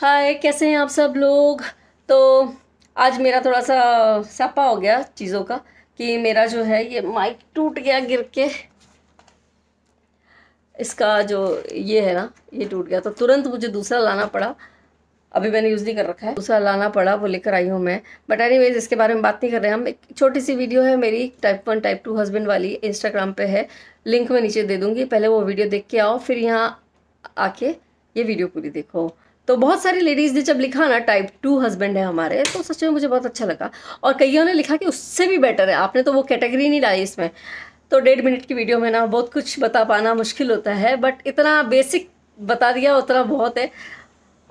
हाय कैसे हैं आप सब लोग तो आज मेरा थोड़ा सा सपा हो गया चीज़ों का कि मेरा जो है ये माइक टूट गया गिर के इसका जो ये है ना ये टूट गया तो तुरंत मुझे दूसरा लाना पड़ा अभी मैंने यूज़ नहीं कर रखा है दूसरा लाना पड़ा वो लेकर आई हूँ मैं बट एनी वेज इसके बारे में बात नहीं कर रहे हम एक छोटी सी वीडियो है मेरी type one type two husband वाली इंस्टाग्राम पे है लिंक मैं नीचे दे दूँगी पहले वो वीडियो देख के आओ फिर यहाँ आके ये वीडियो पूरी देखो तो बहुत सारी लेडीज़ ने जब लिखा ना टाइप टू हस्बैंड है हमारे तो सच में मुझे बहुत अच्छा लगा और कईयों ने लिखा कि उससे भी बेटर है आपने तो वो कैटेगरी नहीं डाली इसमें तो डेढ़ मिनट की वीडियो में ना बहुत कुछ बता पाना मुश्किल होता है बट इतना बेसिक बता दिया उतना बहुत है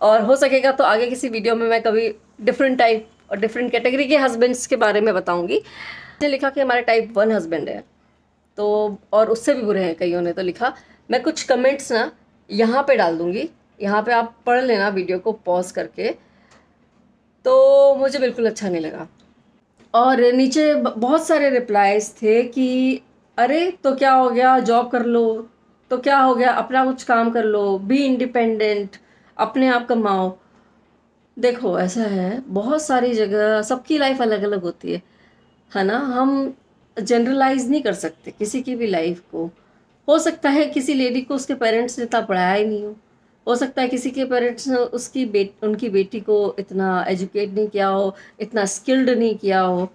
और हो सकेगा तो आगे किसी वीडियो में मैं कभी डिफरेंट टाइप और डिफरेंट कैटेगरी के हस्बैंड्स के बारे में बताऊंगी ने लिखा कि हमारे टाइप वन हस्बैंड है तो और उससे भी बुरे हैं कईयों ने तो लिखा मैं कुछ कमेंट्स ना यहाँ पे डाल दूँगी यहाँ पे आप पढ़ लेना वीडियो को पॉज करके तो मुझे बिल्कुल अच्छा नहीं लगा और नीचे बहुत सारे रिप्लाइज थे कि अरे तो क्या हो गया जॉब कर लो तो क्या हो गया अपना कुछ काम कर लो बी इंडिपेंडेंट अपने आप कमाओ देखो ऐसा है बहुत सारी जगह सबकी लाइफ अलग अलग होती है है ना हम जनरलाइज नहीं कर सकते किसी की भी लाइफ को हो सकता है किसी लेडी को उसके पेरेंट्स ने इतना पढ़ाया ही नहीं हो हो सकता है किसी के पेरेंट्स ने उसकी बेट उनकी बेटी को इतना एजुकेट नहीं किया हो इतना स्किल्ड नहीं किया हो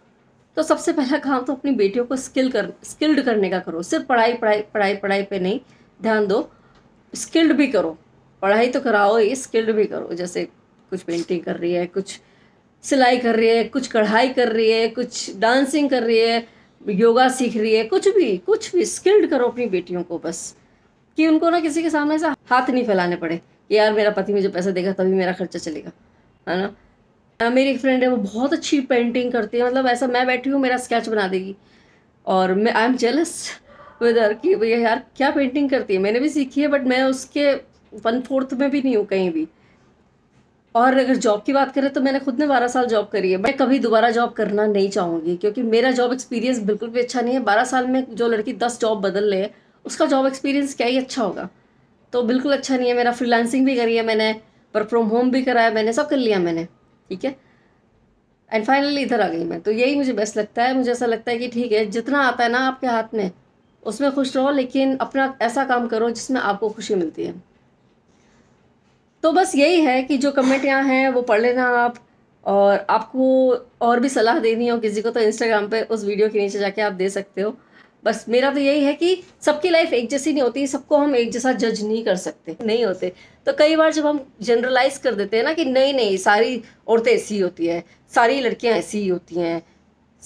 तो सबसे पहला काम तो अपनी बेटियों को स्किल कर स्किल्ड करने का करो सिर्फ पढ़ाई पढ़ाई पढ़ाई पढ़ाई पे नहीं ध्यान दो स्किल्ड भी करो पढ़ाई तो कराओ ही स्किल्ड भी करो जैसे कुछ पेंटिंग कर रही है कुछ सिलाई कर रही है कुछ कढ़ाई कर रही है कुछ डांसिंग कर रही है योगा सीख रही है कुछ भी कुछ भी स्किल्ड करो अपनी बेटियों को बस कि उनको ना किसी के सामने ऐसा हाथ नहीं फैलाने पड़े कि यार मेरा पति मुझे पैसा देगा तभी मेरा खर्चा चलेगा है ना हाँ, मेरी एक फ्रेंड है वो बहुत अच्छी पेंटिंग करती है मतलब ऐसा मैं बैठी हूँ मेरा स्केच बना देगी और मैं आई एम जेलस वेदर कि भैया यार क्या पेंटिंग करती है मैंने भी सीखी है बट मैं उसके वन फोर्थ में भी नहीं हूँ कहीं भी और अगर जॉब की बात करें तो मैंने खुद ने बारह साल जॉब करी है मैं कभी दोबारा जॉब करना नहीं चाहूँगी क्योंकि मेरा जॉब एक्सपीरियंस बिल्कुल भी अच्छा नहीं है बारह साल में जो लड़की दस जॉब बदल ले उसका जॉब एक्सपीरियंस क्या ही अच्छा होगा तो बिल्कुल अच्छा नहीं है मेरा फ्रीलांसिंग भी करी है मैंने वर्क फ्रॉम होम भी कराया मैंने सब कर लिया मैंने ठीक है एंड फाइनली इधर आ गई मैं तो यही मुझे बेस्ट लगता है मुझे ऐसा लगता है कि ठीक है जितना आता है ना आपके हाथ में उसमें खुश रहो लेकिन अपना ऐसा काम करो जिसमें आपको खुशी मिलती है तो बस यही है कि जो कमेंट यहाँ हैं वो पढ़ लेना आप और आपको और भी सलाह देनी हो किसी को तो इंस्टाग्राम पे उस वीडियो के नीचे जाके आप दे सकते हो बस मेरा तो यही है कि सबकी लाइफ एक जैसी नहीं होती सबको हम एक जैसा जज नहीं कर सकते नहीं होते तो कई बार जब हम जनरलाइज कर देते हैं ना कि नहीं नहीं सारी औरतें ऐसी होती हैं सारी लड़कियां ऐसी ही होती हैं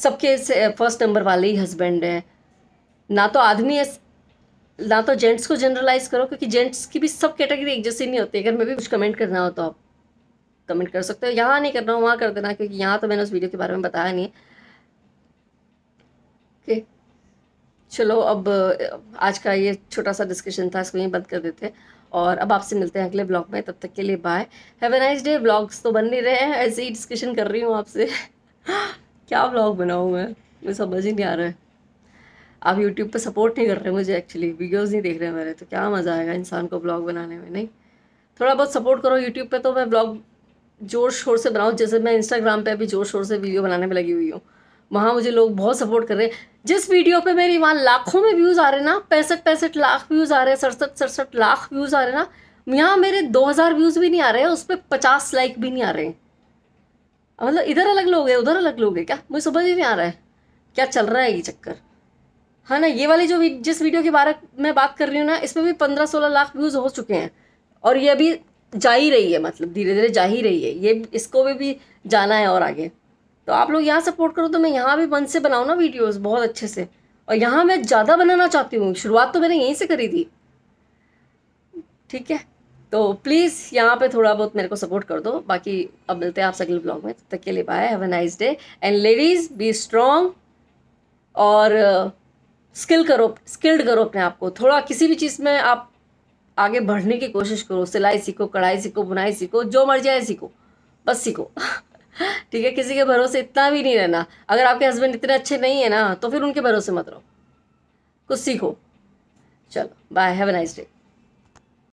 सबके फर्स्ट नंबर वाले ही हस्बैंड हैं ना तो आदमी ना तो जेंट्स को जनरलाइज करो क्योंकि जेंट्स की भी सब कैटेगरी एक जैसी नहीं होती अगर मैं भी कुछ कमेंट करना हो तो आप कमेंट कर सकते हो यहाँ नहीं करना हो वहाँ कर देना क्योंकि यहाँ तो मैंने उस वीडियो के बारे में बताया नहीं है okay. चलो अब आज का ये छोटा सा डिस्कशन था इसको यहीं बंद कर देते हैं और अब आपसे मिलते हैं अगले ब्लॉग में तब तक के लिए bye have a nice day blogs तो बन नहीं रहे हैं ऐसे ही डिस्कशन कर रही हूँ आपसे क्या ब्लॉग बनाऊँ मैं मुझे समझ ही नहीं आ रहा है आप यूट्यूब पर सपोर्ट नहीं कर रहे मुझे एक्चुअली वीडियोज़ नहीं देख रहे मेरे तो क्या मज़ा आएगा इंसान को ब्लॉग बनाने में नहीं थोड़ा बहुत सपोर्ट करो यूट्यूब पर तो मैं ब्लॉग जोर शोर से बनाऊँ जैसे मैं इंस्टाग्राम पर अभी जोर शोर से वीडियो बनाने में लगी हुई हूँ वहाँ मुझे लोग बहुत सपोर्ट कर रहे हैं जिस वीडियो पे मेरी वहाँ लाखों में व्यूज़ आ रहे ना पैंसठ पैंसठ लाख व्यूज़ आ रहे हैं सड़सठ सड़सठ लाख व्यूज़ आ रहे ना यहाँ मेरे दो हज़ार व्यूज़ भी नहीं आ रहे हैं उस पर पचास लाइक भी नहीं आ रहे हैं मतलब इधर अलग लोग हैं उधर अलग लोग हैं क्या मुझे समझ ही नहीं आ रहा है क्या चल रहा है ये चक्कर है हाँ ना ये वाली जो जिस वीडियो के बारे में बात कर रही हूँ ना इसमें भी पंद्रह सोलह लाख व्यूज़ हो चुके हैं और ये अभी जा ही रही है मतलब धीरे धीरे जा ही रही है ये इसको भी, भी जाना है और आगे तो आप लोग यहाँ सपोर्ट करो तो मैं यहाँ भी मन से बनाऊँ ना वीडियोज़ बहुत अच्छे से और यहाँ मैं ज़्यादा बनाना चाहती हूँ शुरुआत तो मैंने यहीं से करी थी ठीक है तो प्लीज़ यहाँ पे थोड़ा बहुत मेरे को सपोर्ट कर दो बाकी अब मिलते हैं आपसे अगले ब्लॉग में तब तक के लिए bye have a nice day and ladies be strong और स्किल uh, करो स्किल्ड करो अपने आप को थोड़ा किसी भी चीज़ में आप आगे बढ़ने की कोशिश करो सिलाई सीखो कढ़ाई सीखो बुनाई सीखो जो मर्जी आए सीखो बस सीखो ठीक है किसी के भरोसे इतना भी नहीं रहना अगर आपके हस्बैंड इतने अच्छे नहीं है ना तो फिर उनके भरोसे मत रहो कुछ सीखो चलो bye have a nice day